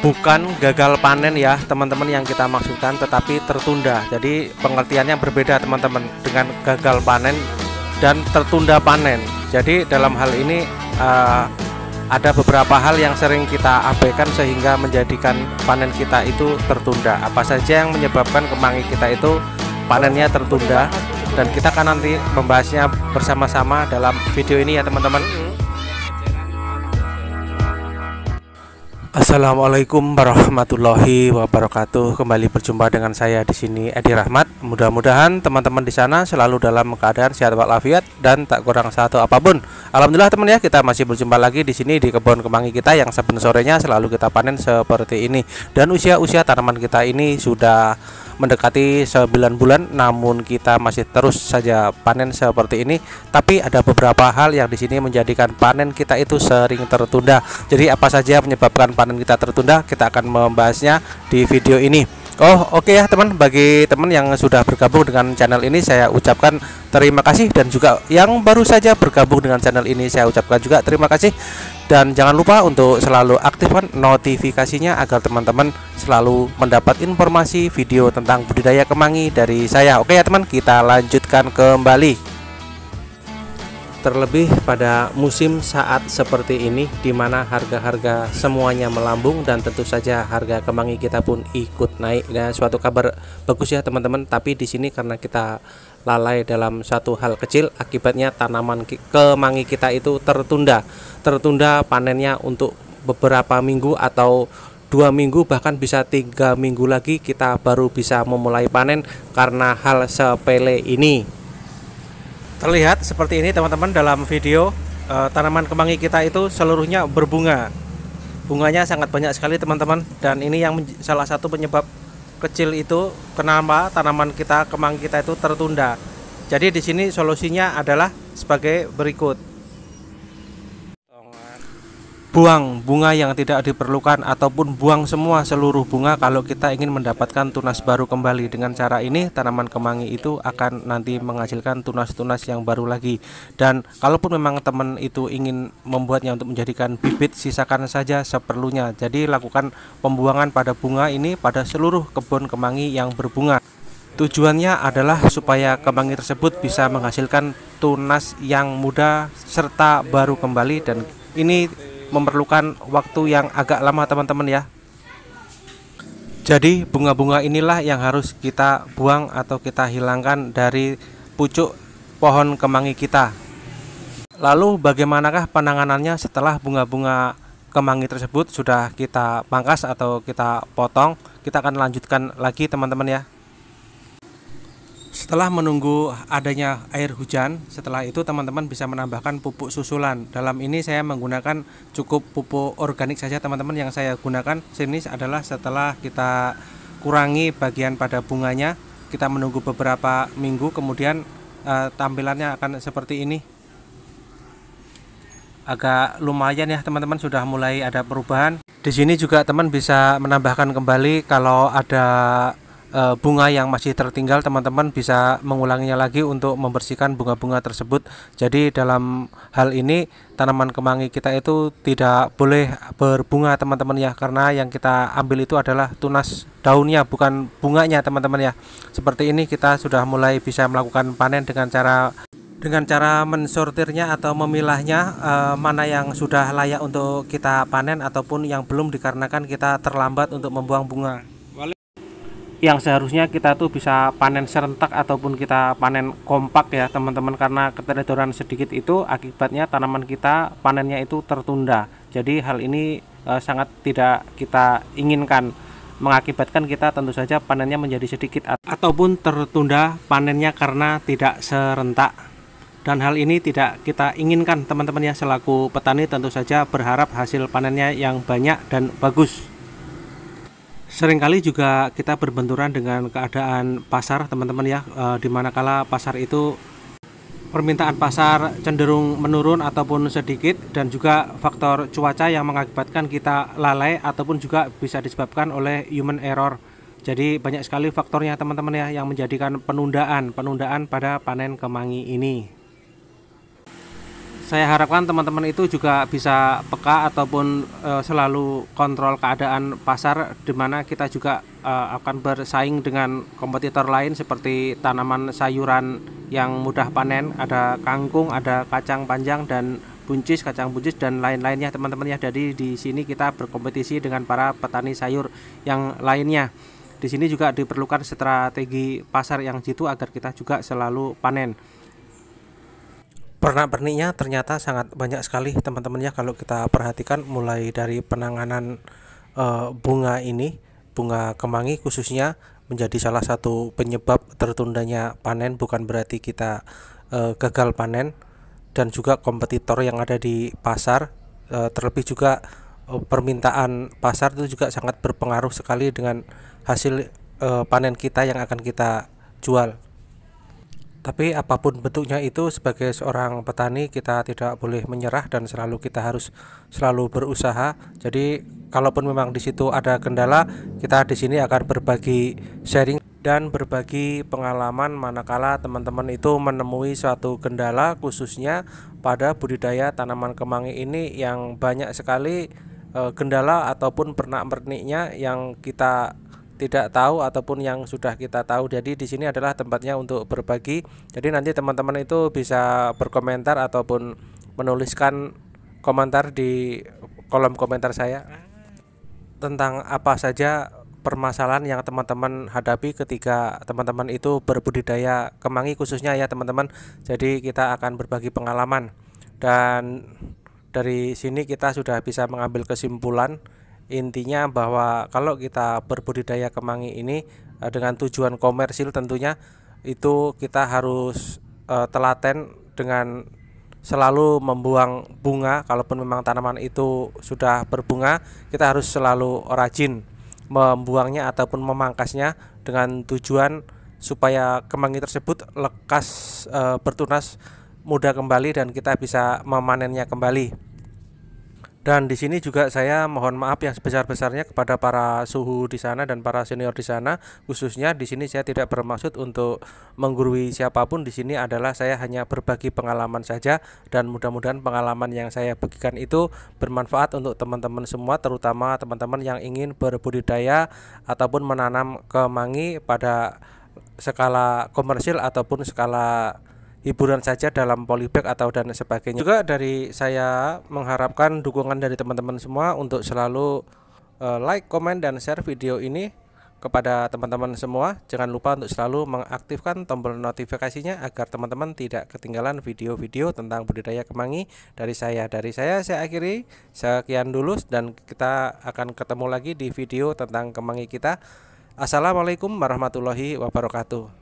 bukan gagal panen ya teman-teman yang kita maksudkan tetapi tertunda jadi pengertiannya berbeda teman-teman dengan gagal panen dan tertunda panen jadi dalam hal ini uh, ada beberapa hal yang sering kita abaikan sehingga menjadikan panen kita itu tertunda apa saja yang menyebabkan kemangi kita itu panennya tertunda dan kita akan nanti membahasnya bersama-sama dalam video ini ya teman-teman mm-hmm. Assalamualaikum warahmatullahi wabarakatuh. Kembali berjumpa dengan saya di sini Edi Rahmat. Mudah-mudahan teman-teman di sana selalu dalam keadaan sehat walafiat dan tak kurang satu apapun. Alhamdulillah teman ya, kita masih berjumpa lagi di sini di kebun kemangi kita yang sebenarnya sorenya selalu kita panen seperti ini. Dan usia-usia tanaman kita ini sudah mendekati 9 bulan namun kita masih terus saja panen seperti ini tapi ada beberapa hal yang di sini menjadikan panen kita itu sering tertunda jadi apa saja penyebabkan panen kita tertunda kita akan membahasnya di video ini Oh oke okay ya teman bagi teman yang sudah bergabung dengan channel ini saya ucapkan terima kasih dan juga yang baru saja bergabung dengan channel ini saya ucapkan juga terima kasih dan jangan lupa untuk selalu aktifkan notifikasinya agar teman-teman selalu mendapat informasi video tentang budidaya kemangi dari saya oke okay ya teman kita lanjutkan kembali Terlebih pada musim saat seperti ini di mana harga-harga semuanya melambung dan tentu saja harga kemangi kita pun ikut naik. Nah, suatu kabar bagus ya teman-teman, tapi di sini karena kita lalai dalam satu hal kecil akibatnya tanaman kemangi kita itu tertunda. Tertunda panennya untuk beberapa minggu atau dua minggu bahkan bisa tiga minggu lagi kita baru bisa memulai panen karena hal sepele ini. Terlihat seperti ini teman-teman dalam video uh, tanaman kemangi kita itu seluruhnya berbunga. Bunganya sangat banyak sekali teman-teman dan ini yang salah satu penyebab kecil itu kenapa tanaman kita kemangi kita itu tertunda. Jadi di sini solusinya adalah sebagai berikut buang bunga yang tidak diperlukan ataupun buang semua seluruh bunga kalau kita ingin mendapatkan tunas baru kembali dengan cara ini tanaman kemangi itu akan nanti menghasilkan tunas-tunas yang baru lagi dan kalaupun memang teman itu ingin membuatnya untuk menjadikan bibit sisakan saja seperlunya jadi lakukan pembuangan pada bunga ini pada seluruh kebun kemangi yang berbunga Tujuannya adalah supaya kemangi tersebut bisa menghasilkan tunas yang muda serta baru kembali dan ini memerlukan waktu yang agak lama teman-teman ya jadi bunga-bunga inilah yang harus kita buang atau kita hilangkan dari pucuk pohon kemangi kita lalu bagaimanakah penanganannya setelah bunga-bunga kemangi tersebut sudah kita pangkas atau kita potong kita akan lanjutkan lagi teman-teman ya setelah menunggu adanya air hujan, setelah itu teman-teman bisa menambahkan pupuk susulan. Dalam ini saya menggunakan cukup pupuk organik saja teman-teman yang saya gunakan. Sini adalah setelah kita kurangi bagian pada bunganya, kita menunggu beberapa minggu kemudian e, tampilannya akan seperti ini. Agak lumayan ya teman-teman sudah mulai ada perubahan. Di sini juga teman bisa menambahkan kembali kalau ada uh, bunga yang masih tertinggal teman-teman bisa mengulanginya lagi untuk membersihkan bunga-bunga tersebut jadi dalam hal ini tanaman kemangi kita itu tidak boleh berbunga teman-teman ya karena yang kita ambil itu adalah tunas daunnya bukan bunganya teman-teman ya seperti ini kita sudah mulai bisa melakukan panen dengan cara dengan cara mensortirnya atau memilahnya eh, mana yang sudah layak untuk kita panen ataupun yang belum dikarenakan kita terlambat untuk membuang bunga yang seharusnya kita tuh bisa panen serentak ataupun kita panen kompak ya teman-teman karena keteledoran sedikit itu akibatnya tanaman kita panennya itu tertunda jadi hal ini e, sangat tidak kita inginkan mengakibatkan kita tentu saja panennya menjadi sedikit ataupun tertunda panennya karena tidak serentak dan hal ini tidak kita inginkan teman-teman ya selaku petani tentu saja berharap hasil panennya yang banyak dan bagus Seringkali juga kita berbenturan dengan keadaan pasar, teman-teman ya, e, di manakala pasar itu permintaan pasar cenderung menurun ataupun sedikit dan juga faktor cuaca yang mengakibatkan kita lalai ataupun juga bisa disebabkan oleh human error. Jadi banyak sekali faktornya teman-teman ya yang menjadikan penundaan, penundaan pada panen kemangi ini saya harapkan teman-teman itu juga bisa peka ataupun e, selalu kontrol keadaan pasar di mana kita juga e, akan bersaing dengan kompetitor lain seperti tanaman sayuran yang mudah panen, ada kangkung, ada kacang panjang dan buncis, kacang buncis dan lain-lainnya teman-teman ya. Jadi di sini kita berkompetisi dengan para petani sayur yang lainnya. Di sini juga diperlukan strategi pasar yang jitu agar kita juga selalu panen pernah perniknya ternyata sangat banyak sekali teman-teman ya kalau kita perhatikan mulai dari penanganan e, bunga ini bunga kemangi khususnya menjadi salah satu penyebab tertundanya panen bukan berarti kita e, gagal panen dan juga kompetitor yang ada di pasar e, terlebih juga e, permintaan pasar itu juga sangat berpengaruh sekali dengan hasil e, panen kita yang akan kita jual tapi apapun bentuknya itu sebagai seorang petani kita tidak boleh menyerah dan selalu kita harus selalu berusaha. Jadi kalaupun memang di situ ada kendala, kita di sini akan berbagi sharing dan berbagi pengalaman manakala teman-teman itu menemui suatu kendala khususnya pada budidaya tanaman kemangi ini yang banyak sekali eh, kendala ataupun pernak-perniknya yang kita tidak tahu ataupun yang sudah kita tahu. Jadi di sini adalah tempatnya untuk berbagi. Jadi nanti teman-teman itu bisa berkomentar ataupun menuliskan komentar di kolom komentar saya tentang apa saja permasalahan yang teman-teman hadapi ketika teman-teman itu berbudidaya kemangi khususnya ya teman-teman. Jadi kita akan berbagi pengalaman dan dari sini kita sudah bisa mengambil kesimpulan intinya bahwa kalau kita berbudidaya kemangi ini eh, dengan tujuan komersil tentunya itu kita harus uh, telaten dengan selalu membuang bunga kalaupun memang tanaman itu sudah berbunga kita harus selalu rajin membuangnya ataupun memangkasnya dengan tujuan supaya kemangi tersebut lekas eh, bertunas mudah kembali dan kita bisa memanennya kembali. Dan di sini juga saya mohon maaf yang sebesar-besarnya kepada para suhu di sana dan para senior di sana. Khususnya di sini saya tidak bermaksud untuk menggurui siapapun. Di sini adalah saya hanya berbagi pengalaman saja dan mudah-mudahan pengalaman yang saya bagikan itu bermanfaat untuk teman-teman semua terutama teman-teman yang ingin berbudidaya ataupun menanam kemangi pada skala komersil ataupun skala hiburan saja dalam polybag atau dan sebagainya. Juga dari saya mengharapkan dukungan dari teman-teman semua untuk selalu eh, like, komen dan share video ini kepada teman-teman semua. Jangan lupa untuk selalu mengaktifkan tombol notifikasinya agar teman-teman tidak ketinggalan video-video tentang budidaya kemangi dari saya. Dari saya saya akhiri sekian dulu dan kita akan ketemu lagi di video tentang kemangi kita. Assalamualaikum warahmatullahi wabarakatuh.